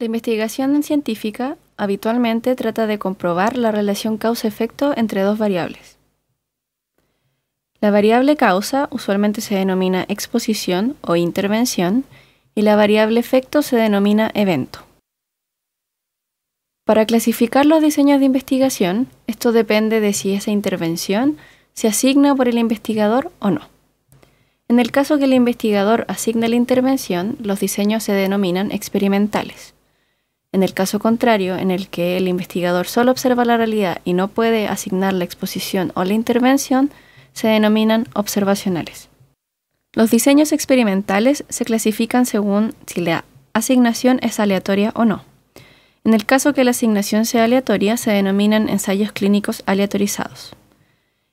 La investigación científica habitualmente trata de comprobar la relación causa-efecto entre dos variables. La variable causa usualmente se denomina exposición o intervención y la variable efecto se denomina evento. Para clasificar los diseños de investigación, esto depende de si esa intervención se asigna por el investigador o no. En el caso que el investigador asigne la intervención, los diseños se denominan experimentales. En el caso contrario, en el que el investigador solo observa la realidad y no puede asignar la exposición o la intervención, se denominan observacionales. Los diseños experimentales se clasifican según si la asignación es aleatoria o no. En el caso que la asignación sea aleatoria, se denominan ensayos clínicos aleatorizados.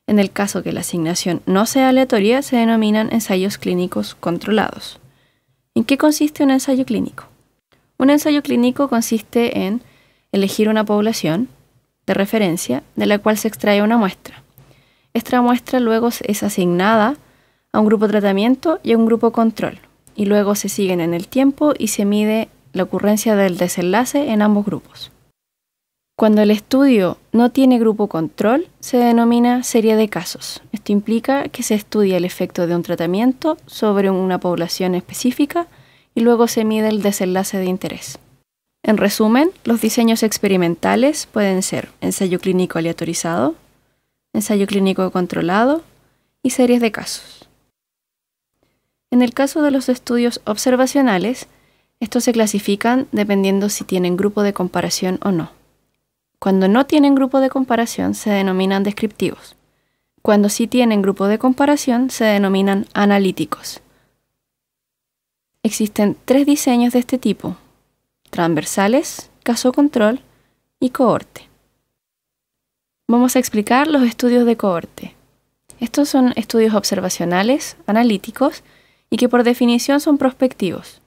En el caso que la asignación no sea aleatoria, se denominan ensayos clínicos controlados. ¿En qué consiste un ensayo clínico? Un ensayo clínico consiste en elegir una población de referencia de la cual se extrae una muestra. Esta muestra luego es asignada a un grupo tratamiento y a un grupo control, y luego se siguen en el tiempo y se mide la ocurrencia del desenlace en ambos grupos. Cuando el estudio no tiene grupo control, se denomina serie de casos. Esto implica que se estudia el efecto de un tratamiento sobre una población específica y luego se mide el desenlace de interés. En resumen, los diseños experimentales pueden ser ensayo clínico aleatorizado, ensayo clínico controlado y series de casos. En el caso de los estudios observacionales, estos se clasifican dependiendo si tienen grupo de comparación o no. Cuando no tienen grupo de comparación se denominan descriptivos. Cuando sí tienen grupo de comparación se denominan analíticos. Existen tres diseños de este tipo, transversales, caso control y cohorte. Vamos a explicar los estudios de cohorte. Estos son estudios observacionales, analíticos y que por definición son prospectivos.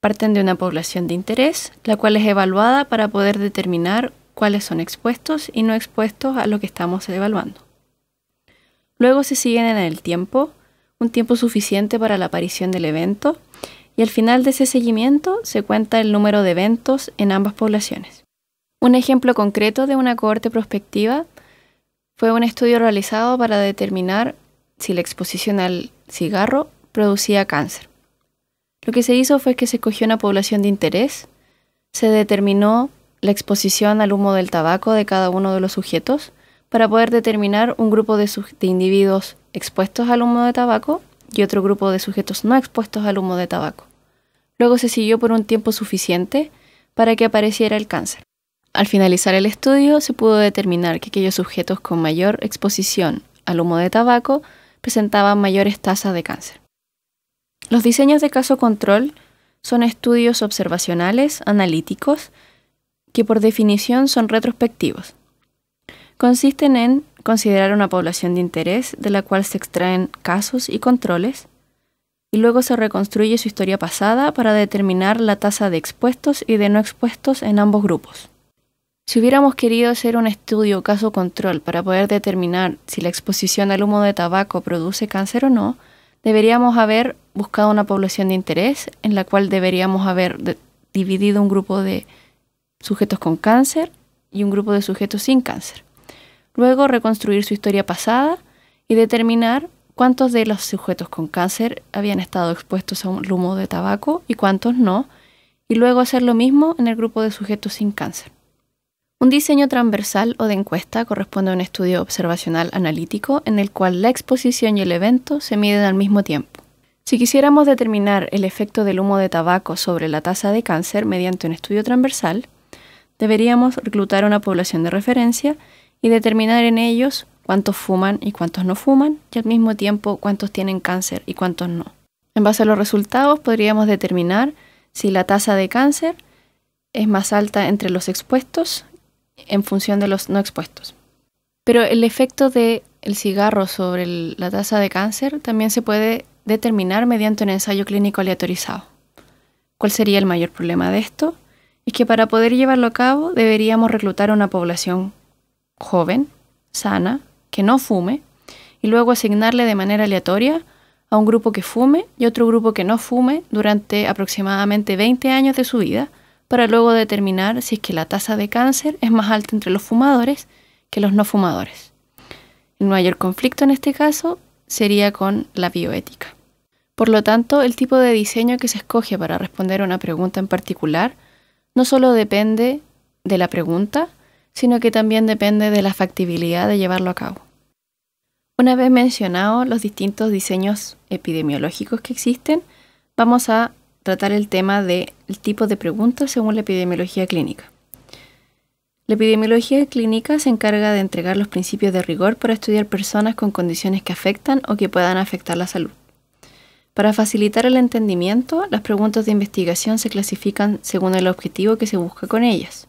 Parten de una población de interés, la cual es evaluada para poder determinar cuáles son expuestos y no expuestos a lo que estamos evaluando. Luego se siguen en el tiempo, un tiempo suficiente para la aparición del evento y al final de ese seguimiento se cuenta el número de eventos en ambas poblaciones. Un ejemplo concreto de una cohorte prospectiva fue un estudio realizado para determinar si la exposición al cigarro producía cáncer. Lo que se hizo fue que se escogió una población de interés, se determinó la exposición al humo del tabaco de cada uno de los sujetos para poder determinar un grupo de, de individuos expuestos al humo de tabaco y otro grupo de sujetos no expuestos al humo de tabaco. Luego se siguió por un tiempo suficiente para que apareciera el cáncer. Al finalizar el estudio, se pudo determinar que aquellos sujetos con mayor exposición al humo de tabaco presentaban mayores tasas de cáncer. Los diseños de caso control son estudios observacionales, analíticos, que por definición son retrospectivos. Consisten en considerar una población de interés de la cual se extraen casos y controles, y luego se reconstruye su historia pasada para determinar la tasa de expuestos y de no expuestos en ambos grupos. Si hubiéramos querido hacer un estudio caso control para poder determinar si la exposición al humo de tabaco produce cáncer o no, deberíamos haber buscado una población de interés en la cual deberíamos haber dividido un grupo de sujetos con cáncer y un grupo de sujetos sin cáncer. Luego reconstruir su historia pasada y determinar cuántos de los sujetos con cáncer habían estado expuestos a un humo de tabaco y cuántos no, y luego hacer lo mismo en el grupo de sujetos sin cáncer. Un diseño transversal o de encuesta corresponde a un estudio observacional analítico en el cual la exposición y el evento se miden al mismo tiempo. Si quisiéramos determinar el efecto del humo de tabaco sobre la tasa de cáncer mediante un estudio transversal, deberíamos reclutar una población de referencia y determinar en ellos cuántos fuman y cuántos no fuman, y al mismo tiempo cuántos tienen cáncer y cuántos no. En base a los resultados podríamos determinar si la tasa de cáncer es más alta entre los expuestos en función de los no expuestos. Pero el efecto del cigarro sobre la tasa de cáncer también se puede determinar mediante un ensayo clínico aleatorizado. ¿Cuál sería el mayor problema de esto? Es que para poder llevarlo a cabo deberíamos reclutar a una población joven, sana, que no fume, y luego asignarle de manera aleatoria a un grupo que fume y otro grupo que no fume durante aproximadamente 20 años de su vida, para luego determinar si es que la tasa de cáncer es más alta entre los fumadores que los no fumadores. El mayor conflicto en este caso sería con la bioética. Por lo tanto, el tipo de diseño que se escoge para responder a una pregunta en particular no solo depende de la pregunta, sino que también depende de la factibilidad de llevarlo a cabo. Una vez mencionados los distintos diseños epidemiológicos que existen, vamos a tratar el tema del tipo de preguntas según la epidemiología clínica. La epidemiología clínica se encarga de entregar los principios de rigor para estudiar personas con condiciones que afectan o que puedan afectar la salud. Para facilitar el entendimiento, las preguntas de investigación se clasifican según el objetivo que se busca con ellas.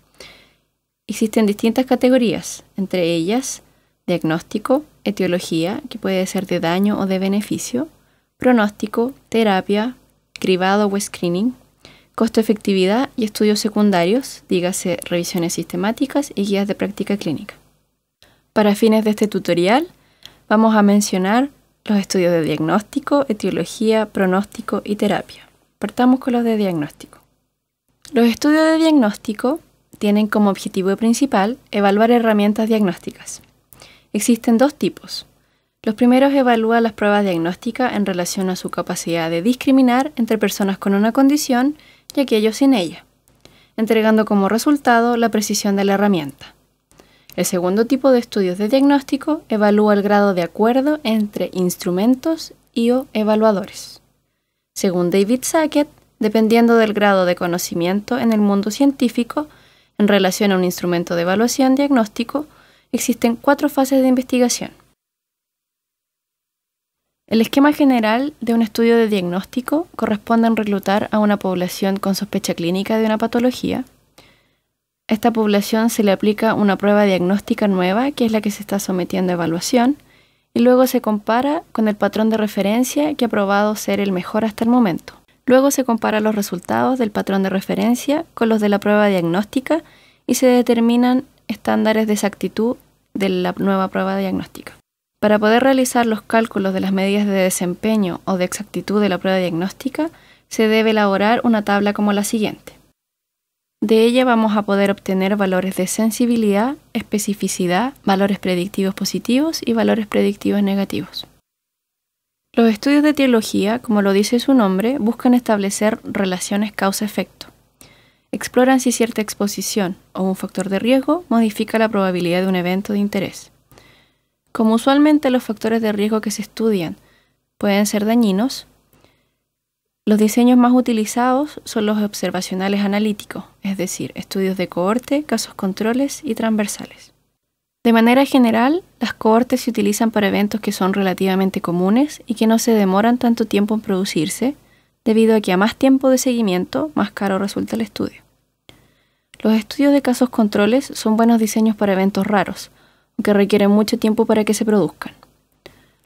Existen distintas categorías, entre ellas diagnóstico, etiología, que puede ser de daño o de beneficio, pronóstico, terapia, cribado o screening, costo efectividad y estudios secundarios, dígase revisiones sistemáticas y guías de práctica clínica. Para fines de este tutorial, vamos a mencionar los estudios de diagnóstico, etiología, pronóstico y terapia. Partamos con los de diagnóstico. Los estudios de diagnóstico tienen como objetivo principal evaluar herramientas diagnósticas. Existen dos tipos. Los primeros evalúan las pruebas diagnósticas en relación a su capacidad de discriminar entre personas con una condición y aquellos sin ella, entregando como resultado la precisión de la herramienta. El segundo tipo de estudios de diagnóstico evalúa el grado de acuerdo entre instrumentos y o evaluadores. Según David Sackett, dependiendo del grado de conocimiento en el mundo científico, en relación a un instrumento de evaluación diagnóstico, existen cuatro fases de investigación. El esquema general de un estudio de diagnóstico corresponde en reclutar a una población con sospecha clínica de una patología. A esta población se le aplica una prueba diagnóstica nueva, que es la que se está sometiendo a evaluación, y luego se compara con el patrón de referencia que ha probado ser el mejor hasta el momento. Luego se compara los resultados del patrón de referencia con los de la prueba diagnóstica y se determinan estándares de exactitud de la nueva prueba diagnóstica. Para poder realizar los cálculos de las medidas de desempeño o de exactitud de la prueba diagnóstica, se debe elaborar una tabla como la siguiente. De ella vamos a poder obtener valores de sensibilidad, especificidad, valores predictivos positivos y valores predictivos negativos. Los estudios de teología, como lo dice su nombre, buscan establecer relaciones causa-efecto. Exploran si cierta exposición o un factor de riesgo modifica la probabilidad de un evento de interés. Como usualmente los factores de riesgo que se estudian pueden ser dañinos, los diseños más utilizados son los observacionales analíticos, es decir, estudios de cohorte, casos controles y transversales. De manera general, las cohortes se utilizan para eventos que son relativamente comunes y que no se demoran tanto tiempo en producirse, debido a que a más tiempo de seguimiento, más caro resulta el estudio. Los estudios de casos controles son buenos diseños para eventos raros, aunque requieren mucho tiempo para que se produzcan.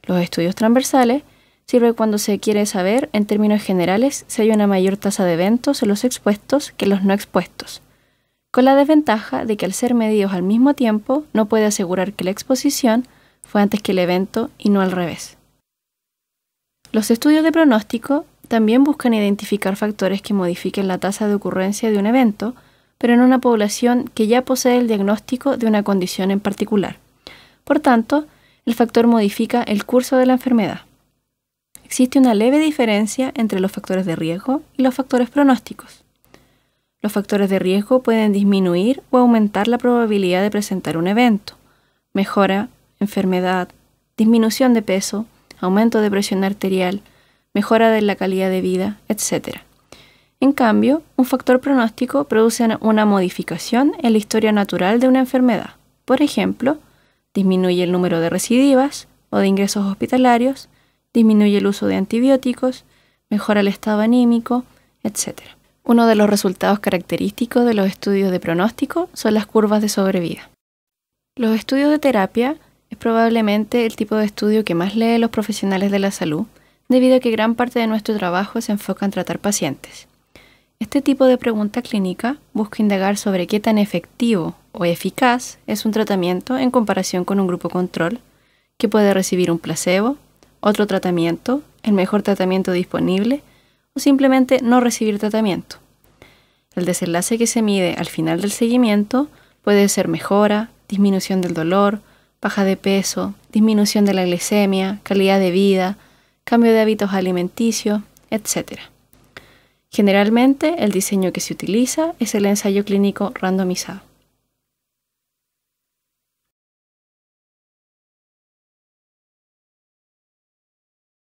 Los estudios transversales sirven cuando se quiere saber, en términos generales, si hay una mayor tasa de eventos en los expuestos que en los no expuestos, con la desventaja de que al ser medidos al mismo tiempo no puede asegurar que la exposición fue antes que el evento y no al revés. Los estudios de pronóstico también buscan identificar factores que modifiquen la tasa de ocurrencia de un evento, pero en una población que ya posee el diagnóstico de una condición en particular. Por tanto, el factor modifica el curso de la enfermedad. Existe una leve diferencia entre los factores de riesgo y los factores pronósticos. Los factores de riesgo pueden disminuir o aumentar la probabilidad de presentar un evento. Mejora, enfermedad, disminución de peso, aumento de presión arterial, mejora de la calidad de vida, etc. En cambio, un factor pronóstico produce una modificación en la historia natural de una enfermedad. Por ejemplo, disminuye el número de recidivas o de ingresos hospitalarios, disminuye el uso de antibióticos, mejora el estado anímico, etc. Uno de los resultados característicos de los estudios de pronóstico son las curvas de sobrevida. Los estudios de terapia es probablemente el tipo de estudio que más leen los profesionales de la salud, debido a que gran parte de nuestro trabajo se enfoca en tratar pacientes. Este tipo de pregunta clínica busca indagar sobre qué tan efectivo o eficaz es un tratamiento en comparación con un grupo control, que puede recibir un placebo, otro tratamiento, el mejor tratamiento disponible, o simplemente no recibir tratamiento. El desenlace que se mide al final del seguimiento puede ser mejora, disminución del dolor, baja de peso, disminución de la glicemia, calidad de vida, cambio de hábitos alimenticios, etc. Generalmente, el diseño que se utiliza es el ensayo clínico randomizado.